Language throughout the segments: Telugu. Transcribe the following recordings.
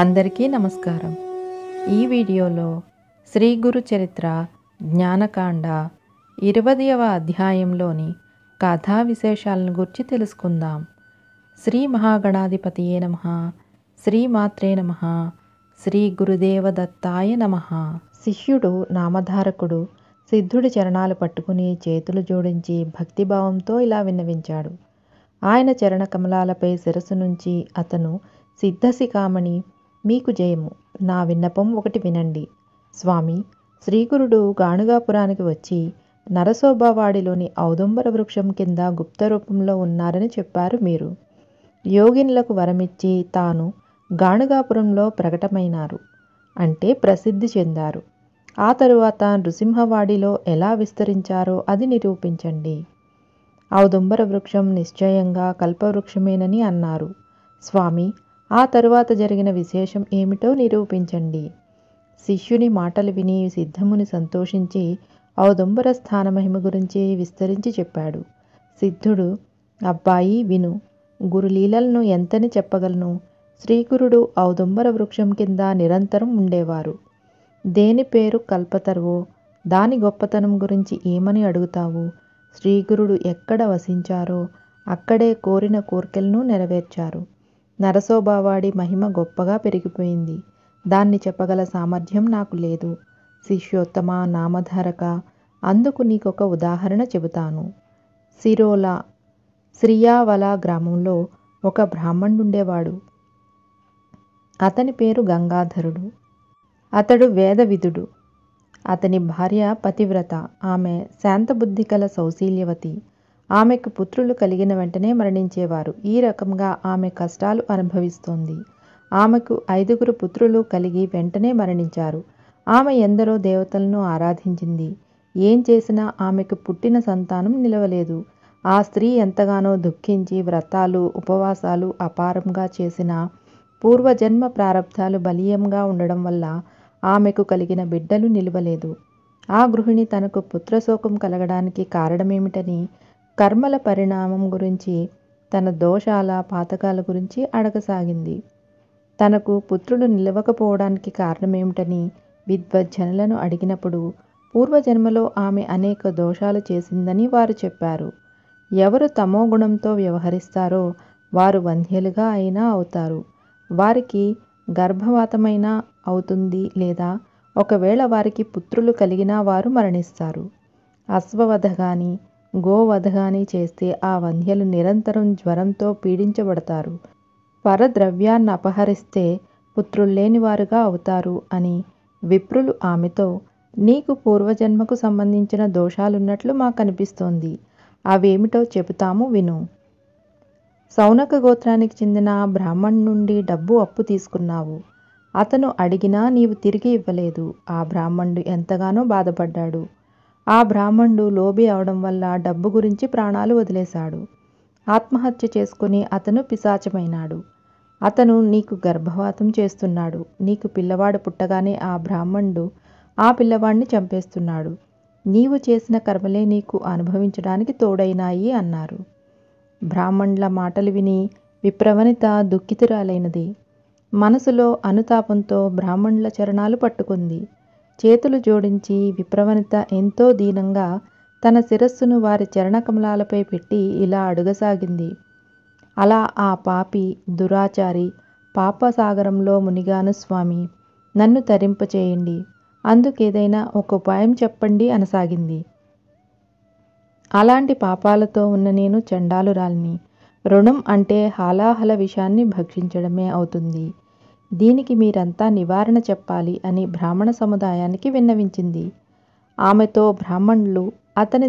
అందరికీ నమస్కారం ఈ వీడియోలో శ్రీ గురు చరిత్ర జ్ఞానకాండ ఇరవదవ అధ్యాయంలోని కథా విశేషాలను గురించి తెలుసుకుందాం శ్రీ మహాగణాధిపతియే నమ శ్రీమాత్రే నమ శ్రీ గురుదేవదత్తాయ నమ శిష్యుడు నామధారకుడు సిద్ధుడి చరణాలు పట్టుకుని చేతులు జోడించి భక్తిభావంతో ఇలా విన్నవించాడు ఆయన చరణ కమలాలపై శిరసు నుంచి అతను సిద్ధశిఖామణి మీకు జయము నా విన్నపం ఒకటి వినండి స్వామి శ్రీగురుడు గాణుగాపురానికి వచ్చి నరసోభావాడిలోని ఔదుంబర వృక్షం కింద గుప్త రూపంలో ఉన్నారని చెప్పారు మీరు యోగినులకు వరమిచ్చి తాను గాణుగాపురంలో ప్రకటమైనారు అంటే ప్రసిద్ధి చెందారు ఆ తరువాత నృసింహవాడిలో ఎలా విస్తరించారో అది నిరూపించండి ఔదుంబర వృక్షం నిశ్చయంగా కల్పవృక్షమేనని అన్నారు స్వామి ఆ తరువాత జరిగిన విశేషం ఏమిటో నిరూపించండి శిష్యుని మాటలు విని సిద్ధముని సంతోషించి ఔదుంబర స్థానమహిమ గురించి విస్తరించి చెప్పాడు సిద్ధుడు అబ్బాయి విను గురులీలలను ఎంతని చెప్పగలను శ్రీగురుడు ఔదుంబర వృక్షం కింద నిరంతరం ఉండేవారు దేని పేరు కల్పతరువో దాని గొప్పతనం గురించి ఏమని అడుగుతావు శ్రీగురుడు ఎక్కడ వసించారో అక్కడే కోరిన కోర్కెలను నెరవేర్చారు నరసోబావాడి మహిమ గొప్పగా పెరిగిపోయింది దాన్ని చెప్పగల సామర్థ్యం నాకు లేదు శిష్యోత్తమ నామధారక అందుకు నీకొక ఉదాహరణ చెబుతాను సిరోలా శ్రీయావల గ్రామంలో ఒక బ్రాహ్మణుండేవాడు అతని పేరు గంగాధరుడు అతడు వేదవిధుడు అతని భార్య పతివ్రత ఆమె శాంతబుద్ధి కల సౌశీల్యవతి ఆమెకు పుత్రులు కలిగిన వెంటనే మరణించేవారు ఈ రకంగా ఆమె కష్టాలు అనుభవిస్తోంది ఆమెకు ఐదుగురు పుత్రులు కలిగి వెంటనే మరణించారు ఆమె ఎందరో దేవతలను ఆరాధించింది ఏం చేసినా ఆమెకు పుట్టిన సంతానం నిలవలేదు ఆ స్త్రీ ఎంతగానో దుఃఖించి వ్రతాలు ఉపవాసాలు అపారంగా చేసిన పూర్వజన్మ ప్రారంధాలు బలీయంగా ఉండడం వల్ల ఆమెకు కలిగిన బిడ్డలు నిలవలేదు ఆ గృహిణి తనకు పుత్రశోకం కలగడానికి కారణమేమిటని కర్మల పరిణామం గురించి తన దోషాల పాతకాల గురించి అడగసాగింది తనకు పుత్రుడు నిలవకపోవడానికి కారణమేమిటని విద్వజ్జనులను అడిగినప్పుడు పూర్వజన్మలో ఆమె అనేక దోషాలు చేసిందని వారు చెప్పారు ఎవరు తమో గుణంతో వ్యవహరిస్తారో వారు వంధ్యలుగా అయినా అవుతారు వారికి గర్భవాతమైనా అవుతుంది లేదా ఒకవేళ వారికి పుత్రులు కలిగినా వారు మరణిస్తారు అశ్వవధ కానీ గోవధగాని చేస్తే ఆ వంధ్యలు నిరంతరం జ్వరంతో పీడించబడతారు పరద్రవ్యాన్ని అపహరిస్తే పుత్రుల్లేనివారుగా అవుతారు అని విప్రులు ఆమెతో నీకు పూర్వజన్మకు సంబంధించిన దోషాలున్నట్లు మాకు అనిపిస్తోంది అవేమిటో చెబుతాము విను సౌనక గోత్రానికి చెందిన బ్రాహ్మణ్ నుండి డబ్బు అప్పు తీసుకున్నావు అతను అడిగినా నీవు తిరిగి ఇవ్వలేదు ఆ బ్రాహ్మణుడు ఎంతగానో బాధపడ్డాడు ఆ బ్రాహ్మణుడు లోబి అవడం వల్ల డబ్బు గురించి ప్రాణాలు వదిలేశాడు ఆత్మహత్య చేసుకుని అతను పిశాచమైనాడు అతను నీకు గర్భవాతం చేస్తున్నాడు నీకు పిల్లవాడు పుట్టగానే ఆ బ్రాహ్మణుడు ఆ పిల్లవాడిని చంపేస్తున్నాడు నీవు చేసిన కర్మలే నీకు అనుభవించడానికి తోడైనాయి అన్నారు బ్రాహ్మణుల మాటలు విని విప్రవనిత దుఃఖితురాలైనది మనసులో అనుతాపంతో బ్రాహ్మణుల చరణాలు పట్టుకుంది చేతులు జోడించి విప్రవనిత ఎంతో దీనంగా తన శిరస్సును వారి చరణకమలాలపై పెట్టి ఇలా అడుగసాగింది అలా ఆ పాపి దురాచారి పాపసాగరంలో మునిగాను స్వామి నన్ను తరింపచేయండి అందుకేదైనా ఒక ఉపాయం చెప్పండి అనసాగింది అలాంటి పాపాలతో ఉన్న నేను చండాలురాల్ని రుణం అంటే హాలాహల విషాన్ని భక్షించడమే అవుతుంది దీనికి మీరంతా నివారణ చెప్పాలి అని బ్రాహ్మణ సముదాయానికి విన్నవించింది ఆమెతో బ్రాహ్మణులు అతని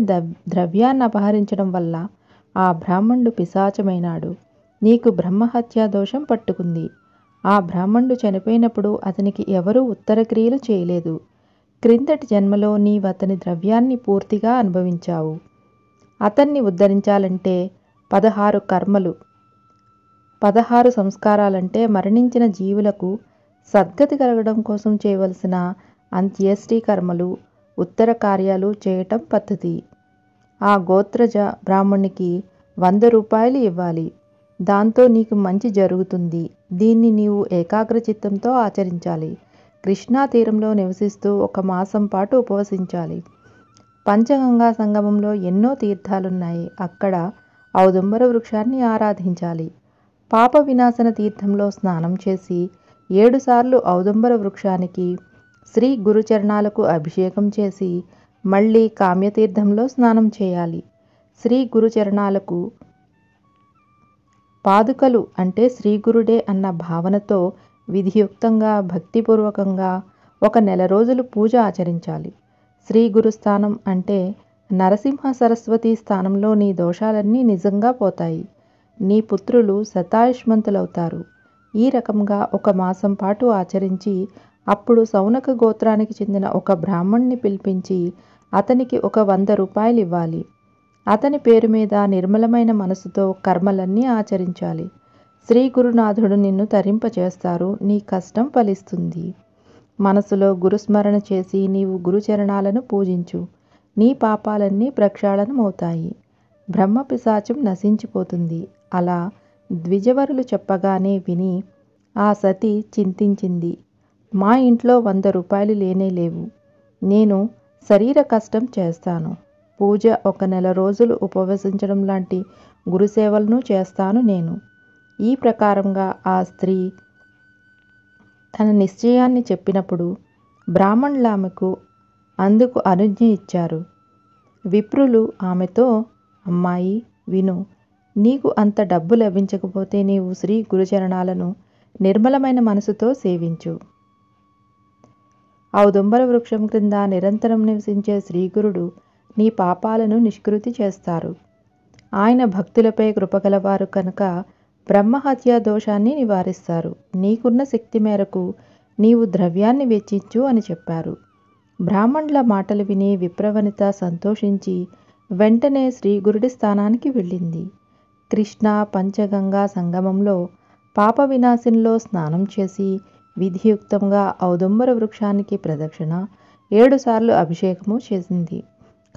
ద్రవ్యాన్ని అపహరించడం వల్ల ఆ బ్రాహ్మణుడు పిశాచమైనాడు నీకు బ్రహ్మహత్యా దోషం పట్టుకుంది ఆ బ్రాహ్మణుడు చనిపోయినప్పుడు అతనికి ఎవరూ ఉత్తరక్రియలు చేయలేదు క్రిందటి జన్మలో నీవు అతని ద్రవ్యాన్ని పూర్తిగా అనుభవించావు అతన్ని ఉద్ధరించాలంటే పదహారు కర్మలు పదహారు సంస్కారాలంటే మరణించిన జీవులకు సద్గతి కలగడం కోసం చేయవలసిన అంత్యేష్టి కర్మలు ఉత్తర కార్యాలు చేయటం పద్ధతి ఆ గోత్రజ బ్రాహ్మణికి వంద రూపాయలు ఇవ్వాలి దాంతో నీకు మంచి జరుగుతుంది దీన్ని నీవు ఏకాగ్రచిత్తంతో ఆచరించాలి కృష్ణా తీరంలో నివసిస్తూ ఒక మాసం పాటు ఉపవసించాలి పంచగంగా సంగమంలో ఎన్నో తీర్థాలున్నాయి అక్కడ ఔదుంబర వృక్షాన్ని ఆరాధించాలి పాప వినాశన తీర్థంలో స్నానం చేసి ఏడుసార్లు ఔదంబర వృక్షానికి శ్రీ గురుచరణాలకు అభిషేకం చేసి మళ్ళీ కామ్యతీర్థంలో స్నానం చేయాలి శ్రీ గురుచరణాలకు పాదుకలు అంటే శ్రీ గురుడే అన్న భావనతో విధియుక్తంగా భక్తిపూర్వకంగా ఒక నెల రోజులు పూజ ఆచరించాలి శ్రీ గురుస్థానం అంటే నరసింహ సరస్వతి స్థానంలోని దోషాలన్నీ నిజంగా పోతాయి నీ పుత్రులు శతాయుష్మంతులవుతారు ఈ రకంగా ఒక మాసం పాటు ఆచరించి అప్పుడు సౌనక గోత్రానికి చెందిన ఒక బ్రాహ్మణ్ణి పిలిపించి అతనికి ఒక వంద రూపాయలు ఇవ్వాలి అతని పేరు మీద నిర్మలమైన మనసుతో కర్మలన్నీ ఆచరించాలి శ్రీ గురునాథుడు నిన్ను తరింపచేస్తారు నీ కష్టం ఫలిస్తుంది మనసులో గురుస్మరణ చేసి నీవు గురుచరణాలను పూజించు నీ పాపాలన్నీ ప్రక్షాళనమవుతాయి బ్రహ్మపిశాచం నశించిపోతుంది అలా ద్విజవరులు చెప్పగానే విని ఆ సతి చింతించింది మా ఇంట్లో వంద రూపాయలు లేనే లేవు నేను శరీర కష్టం చేస్తాను పూజ ఒక నెల రోజులు ఉపవసించడం లాంటి గురుసేవలను చేస్తాను నేను ఈ ప్రకారంగా ఆ స్త్రీ తన నిశ్చయాన్ని చెప్పినప్పుడు బ్రాహ్మణులు ఆమెకు అందుకు అనుజ్ఞ ఇచ్చారు విప్రులు ఆమెతో అమ్మాయి విను నీకు అంత డబ్బు లభించకపోతే నీవు శ్రీ గురుచరణాలను నిర్మలమైన మనసుతో సేవించు ఔదుంబర వృక్షం క్రింద నిరంతరం నివసించే శ్రీగురుడు నీ పాపాలను నిష్కృతి చేస్తారు ఆయన భక్తులపై కృపగలవారు కనుక బ్రహ్మహత్యా దోషాన్ని నివారిస్తారు నీకున్న శక్తి మేరకు నీవు ద్రవ్యాన్ని వెచ్చించు అని చెప్పారు బ్రాహ్మణుల మాటలు విని విప్రవనిత సంతోషించి వెంటనే శ్రీగురుడి స్థానానికి వెళ్ళింది కృష్ణా పంచగంగా సంగమంలో పాప వినాశంలో స్నానం చేసి విధియుక్తంగా ఔదుంబర వృక్షానికి ప్రదక్షిణ ఏడుసార్లు అభిషేకము చేసింది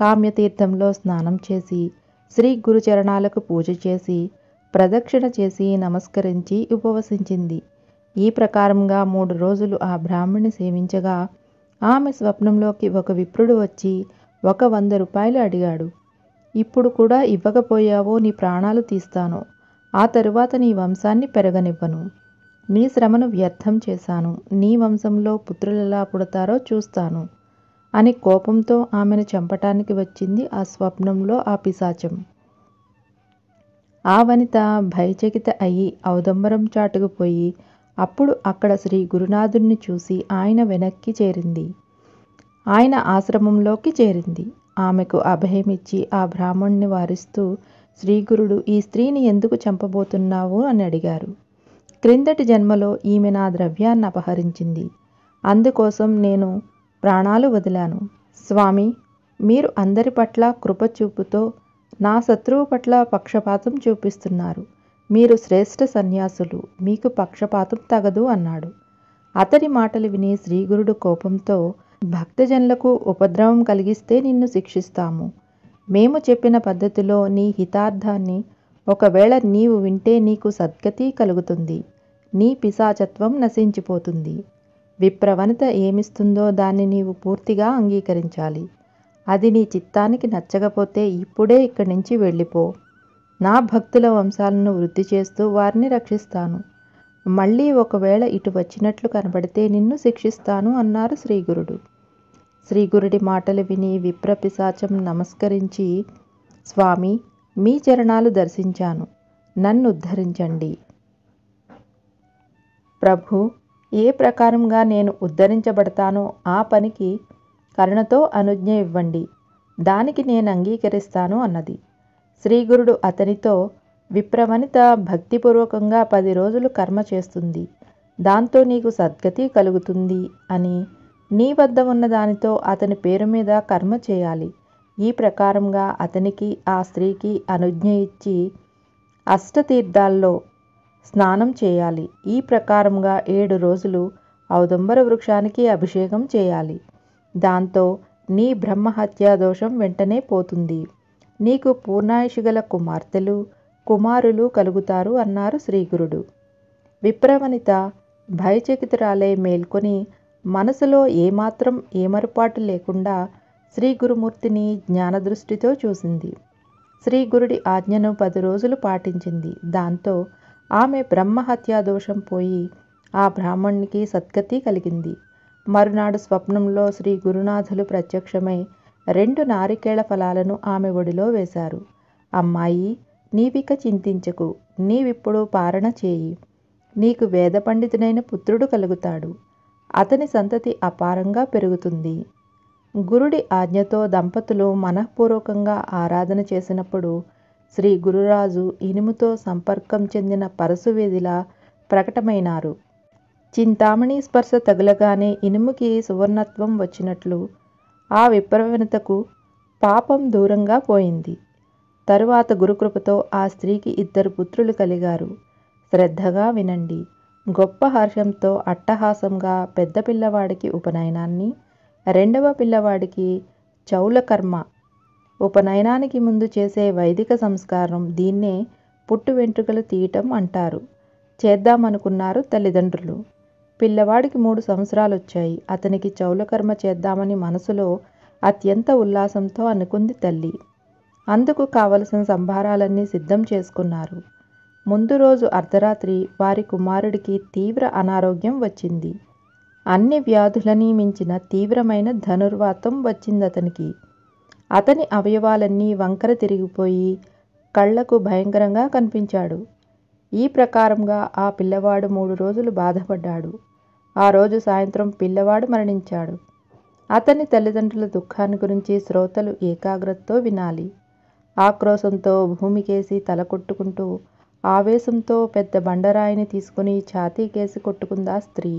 కామ్యతీర్థంలో స్నానం చేసి శ్రీ గురుచరణాలకు పూజ చేసి ప్రదక్షిణ చేసి నమస్కరించి ఉపవసించింది ఈ ప్రకారంగా మూడు రోజులు ఆ బ్రాహ్మణి సేవించగా ఆమె స్వప్నంలోకి ఒక విప్రుడు వచ్చి ఒక వంద రూపాయలు అడిగాడు ఇప్పుడు కూడా ఇవ్వకపోయావో నీ ప్రాణాలు తీస్తాను ఆ తరువాత నీ వంశాన్ని పెరగనివ్వను నీ శ్రమను వ్యర్థం చేశాను నీ వంశంలో పుత్రులెలా పుడతారో చూస్తాను అని కోపంతో ఆమెను చంపటానికి వచ్చింది ఆ స్వప్నంలో ఆ పిశాచం ఆ వనిత భయచకిత అయి ఔదంబరం చాటుకుపోయి అప్పుడు అక్కడ శ్రీ గురునాథుణ్ణి చూసి ఆయన వెనక్కి చేరింది ఆయన ఆశ్రమంలోకి చేరింది ఆమెకు అభయమిచ్చి ఆ బ్రాహ్మణ్ణి వారిస్తూ శ్రీగురుడు ఈ స్త్రీని ఎందుకు చంపబోతున్నావు అని అడిగారు క్రిందటి జన్మలో ఈమె నా ద్రవ్యాన్ని అపహరించింది అందుకోసం నేను ప్రాణాలు వదిలాను స్వామి మీరు అందరి పట్ల కృపచూపుతో నా శత్రువు పట్ల పక్షపాతం చూపిస్తున్నారు మీరు శ్రేష్ఠ సన్యాసులు మీకు పక్షపాతం తగదు అన్నాడు అతడి మాటలు విని శ్రీగురుడు కోపంతో భక్తజనులకు ఉపద్రవం కలిగిస్తే నిన్ను శిక్షిస్తాము మేము చెప్పిన పద్ధతిలో నీ హితార్థాన్ని ఒకవేళ నీవు వింటే నీకు సద్గతి కలుగుతుంది నీ పిశాచత్వం నశించిపోతుంది విప్రవణత ఏమిస్తుందో దాన్ని నీవు పూర్తిగా అంగీకరించాలి అది నీ చిత్తానికి నచ్చకపోతే ఇప్పుడే ఇక్కడి నుంచి వెళ్ళిపో నా భక్తుల వంశాలను వృద్ధి చేస్తూ వారిని రక్షిస్తాను మళ్ళీ ఒకవేళ ఇటు వచ్చినట్లు కనబడితే నిన్ను శిక్షిస్తాను అన్నారు శ్రీగురుడు శ్రీగురుడి మాటలు విని విప్రపిశాచం నమస్కరించి స్వామి మీ చరణాలు దర్శించాను నన్ను ఉద్ధరించండి ప్రభు ఏ ప్రకారంగా నేను ఉద్ధరించబడతానో ఆ పనికి కరుణతో అనుజ్ఞ ఇవ్వండి దానికి నేను అంగీకరిస్తాను అన్నది శ్రీగురుడు అతనితో విప్రవనిత భక్తిపూర్వకంగా పది రోజులు కర్మ చేస్తుంది దాంతో నీకు సద్గతి కలుగుతుంది అని నీ వద్ద ఉన్న దానితో అతని పేరు మీద కర్మ చేయాలి ఈ ప్రకారంగా అతనికి ఆ స్త్రీకి అనుజ్ఞ ఇచ్చి అష్టతీర్థాల్లో స్నానం చేయాలి ఈ ప్రకారంగా ఏడు రోజులు ఔదంబర వృక్షానికి అభిషేకం చేయాలి దాంతో నీ బ్రహ్మహత్యా దోషం వెంటనే పోతుంది నీకు పూర్ణాయుషు గల కుమార్తెలు కుమారులు కలుగుతారు అన్నారు శ్రీగురుడు విప్రవనిత భయచకితురాలే మేల్కొని మనసులో ఏమాత్రం ఏమరుపాటు లేకుండా శ్రీ గురుమూర్తిని జ్ఞానదృష్టితో చూసింది శ్రీ గురుడి ఆజ్ఞను పది రోజులు పాటించింది దాంతో ఆమె బ్రహ్మహత్యా దోషం పోయి ఆ బ్రాహ్మణునికి సద్గతి కలిగింది మరునాడు స్వప్నంలో శ్రీ గురునాథులు ప్రత్యక్షమై రెండు నారికేళ ఫలాలను ఆమె ఒడిలో వేశారు అమ్మాయి నీవిక చింతించకు నీవిప్పుడు పారణ చేయి నీకు వేద పండితుడైన పుత్రుడు కలుగుతాడు అతని సంతతి అపారంగా పెరుగుతుంది గురుడి ఆజ్ఞతో దంపతులు మనఃపూర్వకంగా ఆరాధన చేసినప్పుడు శ్రీ గురురాజు ఇనుముతో సంపర్కం చెందిన పరశువేదిలా ప్రకటమైనారు చింతామణి స్పర్శ తగులగానే ఇనుముకి సువర్ణత్వం వచ్చినట్లు ఆ విప్రవనతకు పాపం దూరంగా పోయింది తరువాత గురుకృపతో ఆ స్త్రీకి ఇద్దరు పుత్రులు కలిగారు శ్రద్ధగా వినండి గొప్ప హర్షంతో అట్టహాసంగా పెద్ద పిల్లవాడికి ఉపనయనాన్ని రెండవ పిల్లవాడికి చౌలకర్మ ఉపనయనానికి ముందు చేసే వైదిక సంస్కారం దీన్నే పుట్టు వెంట్రుకలు తీయటం అంటారు చేద్దామనుకున్నారు తల్లిదండ్రులు పిల్లవాడికి మూడు సంవత్సరాలు వచ్చాయి అతనికి చౌలకర్మ చేద్దామని మనసులో అత్యంత ఉల్లాసంతో అనుకుంది తల్లి అందుకు కావలసిన సంభారాలన్నీ సిద్ధం చేసుకున్నారు ముందు రోజు అర్ధరాత్రి వారి కుమారుడికి తీవ్ర అనారోగ్యం వచ్చింది అన్ని వ్యాధులని మించిన తీవ్రమైన ధనుర్వాతం వచ్చింది అతనికి అతని అవయవాలన్నీ వంకర తిరిగిపోయి కళ్లకు భయంకరంగా కనిపించాడు ఈ ప్రకారంగా ఆ పిల్లవాడు మూడు రోజులు బాధపడ్డాడు ఆ రోజు సాయంత్రం పిల్లవాడు మరణించాడు అతని తల్లిదండ్రుల దుఃఖాన్ని గురించి శ్రోతలు ఏకాగ్రతతో వినాలి ఆక్రోశంతో భూమికేసి తలకొట్టుకుంటూ ఆవేశంతో పెద్ద బండరాయిని తీసుకుని కేసి కొట్టుకుందా స్త్రీ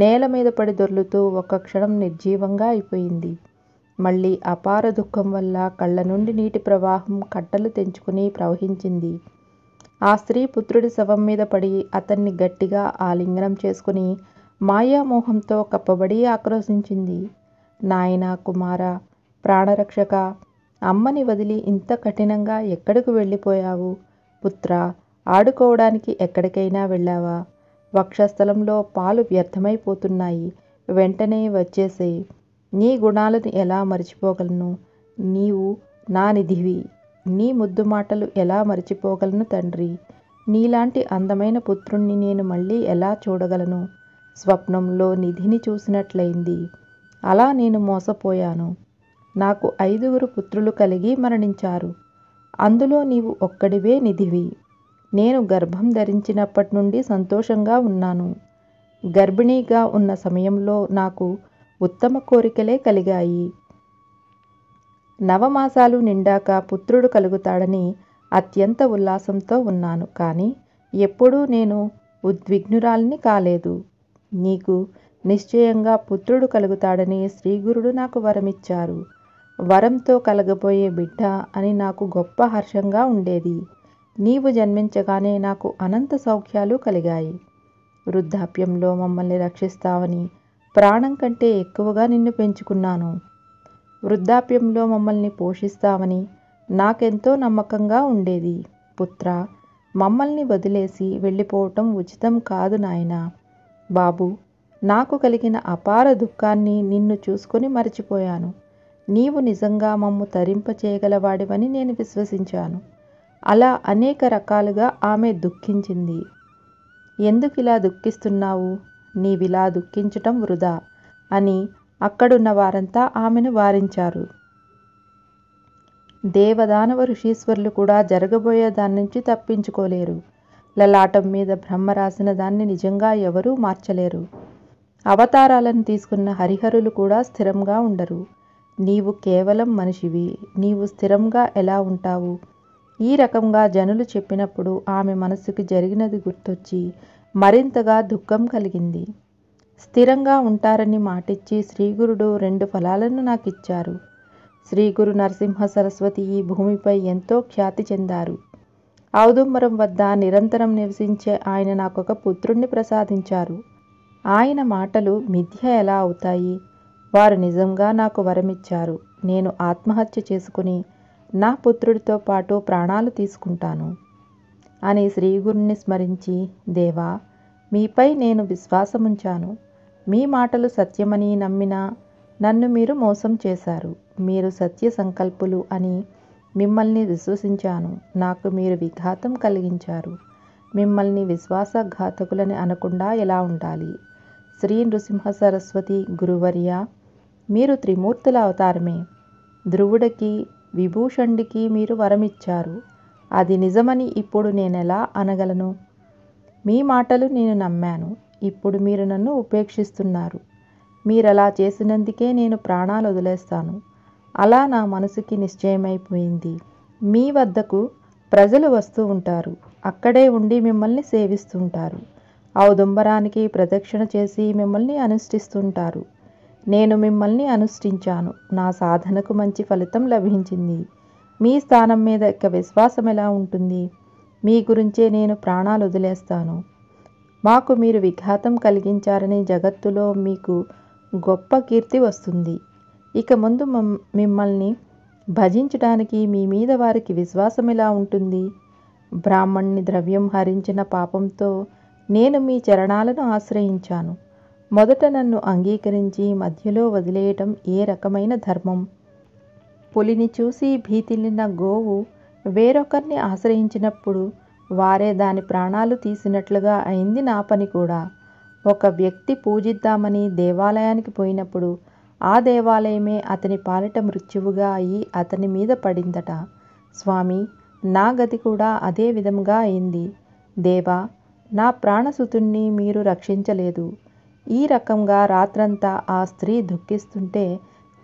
నేల మీద పడి దొర్లుతూ ఒక్క క్షణం నిర్జీవంగా అయిపోయింది మళ్ళీ అపార దుఃఖం వల్ల కళ్ళ నుండి నీటి ప్రవాహం కట్టలు తెంచుకుని ప్రవహించింది ఆ స్త్రీ పుత్రుడి శవం మీద పడి అతన్ని గట్టిగా ఆలింగనం చేసుకుని మాయామోహంతో కప్పబడి ఆక్రోశించింది నాయన కుమార ప్రాణరక్షక అమ్మని వదిలి ఇంత కఠినంగా ఎక్కడికి వెళ్ళిపోయావు పుత్ర ఆడుకోవడానికి ఎక్కడికైనా వెళ్ళావా వక్షస్థలంలో పాలు వ్యర్థమైపోతున్నాయి వెంటనే వచ్చేసే నీ గుణాలను ఎలా మరిచిపోగలను నీవు నా నిధివి నీ ముద్దు మాటలు ఎలా మరిచిపోగలను తండ్రి నీలాంటి అందమైన పుత్రుణ్ణి నేను మళ్ళీ ఎలా చూడగలను స్వప్నంలో నిధిని చూసినట్లయింది అలా నేను మోసపోయాను నాకు ఐదుగురు పుత్రులు కలిగి మరణించారు అందులో నీవు ఒక్కడివే నిధివి నేను గర్భం ధరించినప్పటి నుండి సంతోషంగా ఉన్నాను గర్భిణీగా ఉన్న సమయంలో నాకు ఉత్తమ కోరికలే కలిగాయి నవమాసాలు నిండాక పుత్రుడు కలుగుతాడని అత్యంత ఉల్లాసంతో ఉన్నాను కానీ ఎప్పుడూ నేను ఉద్విగ్నురాల్ని కాలేదు నీకు నిశ్చయంగా పుత్రుడు కలుగుతాడని శ్రీగురుడు నాకు వరమిచ్చారు వరంతో కలగబోయే బిడ్డ అని నాకు గొప్ప హర్షంగా ఉండేది నీవు జన్మించగానే నాకు అనంత సౌఖ్యాలు కలిగాయి వృద్ధాప్యంలో మమ్మల్ని రక్షిస్తావని ప్రాణం కంటే ఎక్కువగా నిన్ను పెంచుకున్నాను వృద్ధాప్యంలో మమ్మల్ని పోషిస్తావని నాకెంతో నమ్మకంగా ఉండేది పుత్ర మమ్మల్ని వదిలేసి వెళ్ళిపోవటం ఉచితం కాదు నాయన బాబు నాకు కలిగిన అపార దుఃఖాన్ని నిన్ను చూసుకొని మరచిపోయాను నీవు నిజంగా మమ్ము తరింపచేయగలవాడివని నేను విశ్వసించాను అలా అనేక రకాలుగా ఆమె దుఃఖించింది ఎందుకు ఇలా దుఃఖిస్తున్నావు నీవిలా దుఃఖించటం వృధా అని అక్కడున్న వారంతా ఆమెను వారించారు దేవదానవ ఋషీశ్వరులు కూడా జరగబోయే దాని నుంచి తప్పించుకోలేరు లలాటం మీద బ్రహ్మ రాసిన దాన్ని నిజంగా ఎవరూ మార్చలేరు అవతారాలను తీసుకున్న హరిహరులు కూడా స్థిరంగా ఉండరు నీవు కేవలం మనిషివి నీవు స్థిరంగా ఎలా ఉంటావు ఈ రకంగా జనులు చెప్పినప్పుడు ఆమె మనస్సుకి జరిగినది గుర్తొచ్చి మరింతగా దుఃఖం కలిగింది స్థిరంగా ఉంటారని మాటిచ్చి శ్రీగురుడు రెండు ఫలాలను నాకు ఇచ్చారు శ్రీగురు నరసింహ సరస్వతి ఈ భూమిపై ఎంతో ఖ్యాతి చెందారు ఔదుంబరం వద్ద నిరంతరం నివసించే ఆయన నాకొక పుత్రుణ్ణి ప్రసాదించారు ఆయన మాటలు మిథ్య ఎలా అవుతాయి వారు నిజంగా నాకు వరమిచ్చారు నేను ఆత్మహత్య చేసుకుని నా పుత్రుడితో పాటు ప్రాణాలు తీసుకుంటాను అని శ్రీగురుని స్మరించి దేవా మీపై నేను విశ్వాసముంచాను మీ మాటలు సత్యమని నమ్మిన నన్ను మీరు మోసం చేశారు మీరు సత్య సంకల్పులు అని మిమ్మల్ని విశ్వసించాను నాకు మీరు విఘాతం కలిగించారు మిమ్మల్ని విశ్వాసఘాతకులని అనకుండా ఎలా ఉండాలి శ్రీ నృసింహ సరస్వతి గురువర్య మీరు త్రిమూర్తుల అవతారమే ధ్రువుడికి విభూషణుడికి మీరు వరమిచ్చారు అది నిజమని ఇప్పుడు నేనెలా అనగలను మీ మాటలు నేను నమ్మాను ఇప్పుడు మీరు నన్ను ఉపేక్షిస్తున్నారు మీరలా చేసినందుకే నేను ప్రాణాలు వదిలేస్తాను అలా నా మనసుకి నిశ్చయమైపోయింది మీ వద్దకు ప్రజలు వస్తూ ఉంటారు అక్కడే ఉండి మిమ్మల్ని సేవిస్తుంటారు ఔదుంబరానికి ప్రదక్షిణ చేసి మిమ్మల్ని అనుష్ఠిస్తుంటారు నేను మిమ్మల్ని అనుష్ఠించాను నా సాధనకు మంచి ఫలితం లభించింది మీ స్థానం మీద యొక్క విశ్వాసం ఎలా ఉంటుంది మీ గురించే నేను ప్రాణాలు వదిలేస్తాను మాకు మీరు విఘాతం కలిగించారని జగత్తులో మీకు గొప్ప కీర్తి వస్తుంది ఇక ముందు మిమ్మల్ని భజించడానికి మీ మీద వారికి విశ్వాసం ఎలా ఉంటుంది బ్రాహ్మణ్ణి ద్రవ్యం హరించిన పాపంతో నేను మీ చరణాలను ఆశ్రయించాను మొదట నన్ను అంగీకరించి మధ్యలో వదిలేయటం ఏ రకమైన ధర్మం పులిని చూసి భీతిల్లిన గోవు వేరొకరిని ఆశ్రయించినప్పుడు వారే దాని ప్రాణాలు తీసినట్లుగా అయింది నా పని కూడా ఒక వ్యక్తి పూజిద్దామని దేవాలయానికి పోయినప్పుడు ఆ దేవాలయమే అతని పాలిట మృత్యువుగా అయి అతని మీద పడిందట స్వామి నా గతి కూడా అదే విధంగా అయింది దేవా నా ప్రాణసుతుణ్ణి మీరు రక్షించలేదు ఈ రకంగా రాత్రంతా ఆ స్త్రీ దుఃఖిస్తుంటే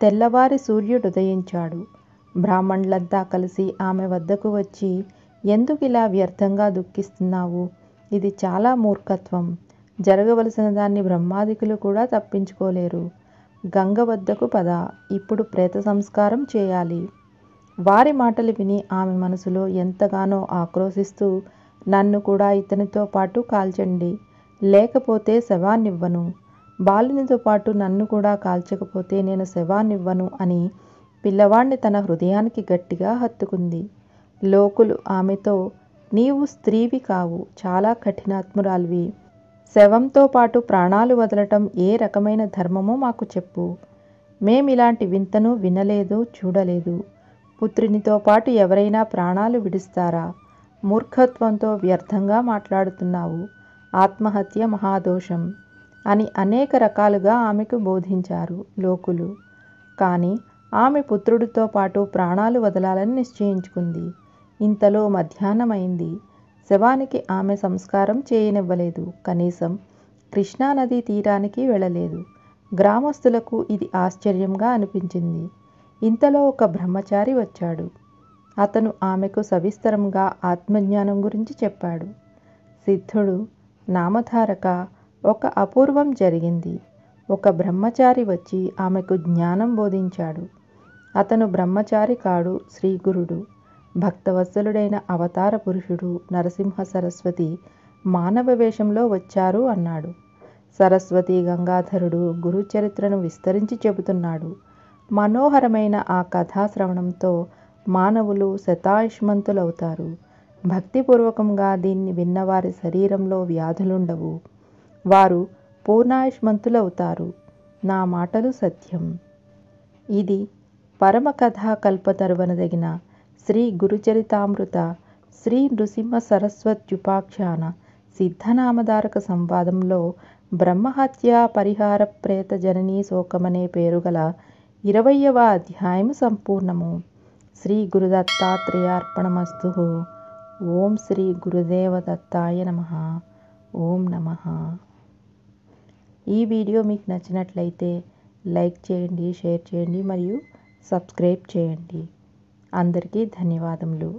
తెల్లవారి సూర్యుడు ఉదయించాడు బ్రాహ్మణులంతా కలిసి ఆమె వద్దకు వచ్చి ఎందుకు ఇలా వ్యర్థంగా దుఃఖిస్తున్నావు ఇది చాలా మూర్ఖత్వం జరగవలసిన దాన్ని బ్రహ్మాదికులు కూడా తప్పించుకోలేరు గంగ వద్దకు పద ఇప్పుడు ప్రేత సంస్కారం చేయాలి వారి మాటలు విని ఆమె మనసులో ఎంతగానో ఆక్రోశిస్తూ నన్ను కూడా ఇతనితో పాటు కాల్చండి లేకపోతే శవాన్నివ్వను బాలునితో పాటు నన్ను కూడా కాల్చకపోతే నేను శవాన్నివ్వను అని పిల్లవాణ్ణి తన హృదయానికి గట్టిగా హత్తుకుంది లోకులు ఆమెతో నీవు స్త్రీవి కావు చాలా కఠినాత్మురాలివి శవంతో పాటు ప్రాణాలు వదలటం ఏ రకమైన ధర్మమో మాకు చెప్పు మేమిలాంటి వింతను వినలేదు చూడలేదు పుత్రినితో పాటు ఎవరైనా ప్రాణాలు విడిస్తారా మూర్ఖత్వంతో వ్యర్థంగా మాట్లాడుతున్నావు ఆత్మహత్య మహాదోషం అని అనేక రకాలుగా ఆమెకు బోధించారు లోకులు కానీ ఆమె పుత్రుడితో పాటు ప్రాణాలు వదలాలని నిశ్చయించుకుంది ఇంతలో మధ్యాహ్నమైంది శవానికి ఆమె సంస్కారం చేయనివ్వలేదు కనీసం కృష్ణానదీ తీరానికి వెళ్ళలేదు గ్రామస్తులకు ఇది ఆశ్చర్యంగా అనిపించింది ఇంతలో ఒక బ్రహ్మచారి వచ్చాడు అతను ఆమెకు సవిస్తరంగా ఆత్మజ్ఞానం గురించి చెప్పాడు సిద్ధుడు నామధారక ఒక అపూర్వం జరిగింది ఒక బ్రహ్మచారి వచ్చి ఆమెకు జ్ఞానం బోధించాడు అతను బ్రహ్మచారి కాడు శ్రీగురుడు భక్తవత్సలుడైన అవతార పురుషుడు నరసింహ సరస్వతి మానవ వేషంలో వచ్చారు అన్నాడు సరస్వతి గంగాధరుడు గురుచరిత్రను విస్తరించి చెబుతున్నాడు మనోహరమైన ఆ కథాశ్రవణంతో మానవులు శతాయుష్మంతులవుతారు భక్తిపూర్వకంగా దీన్ని విన్నవారి శరీరంలో వ్యాధులుండవు వారు పూర్ణాయుష్మంతులవుతారు నా మాటలు సత్యం ఇది పరమ కథాకల్ప తరువనదగిన శ్రీ గురుచరితామృత శ్రీ నృసింహ సరస్వత్యుపాఖ్యాన సిద్ధనామధారక సంవాదంలో బ్రహ్మహత్య పరిహార ప్రేత జననీ శోకమనే పేరుగల ఇరవయవ అధ్యాయం సంపూర్ణము శ్రీ గురుదత్తాత్రేయార్పణమస్తు ఓం శ్రీ గురుదేవ దత్తాయ నమ ఓం నమ ఈ వీడియో మీకు నచ్చినట్లయితే లైక్ చేయండి షేర్ చేయండి మరియు సబ్స్క్రైబ్ చేయండి అందరికీ ధన్యవాదములు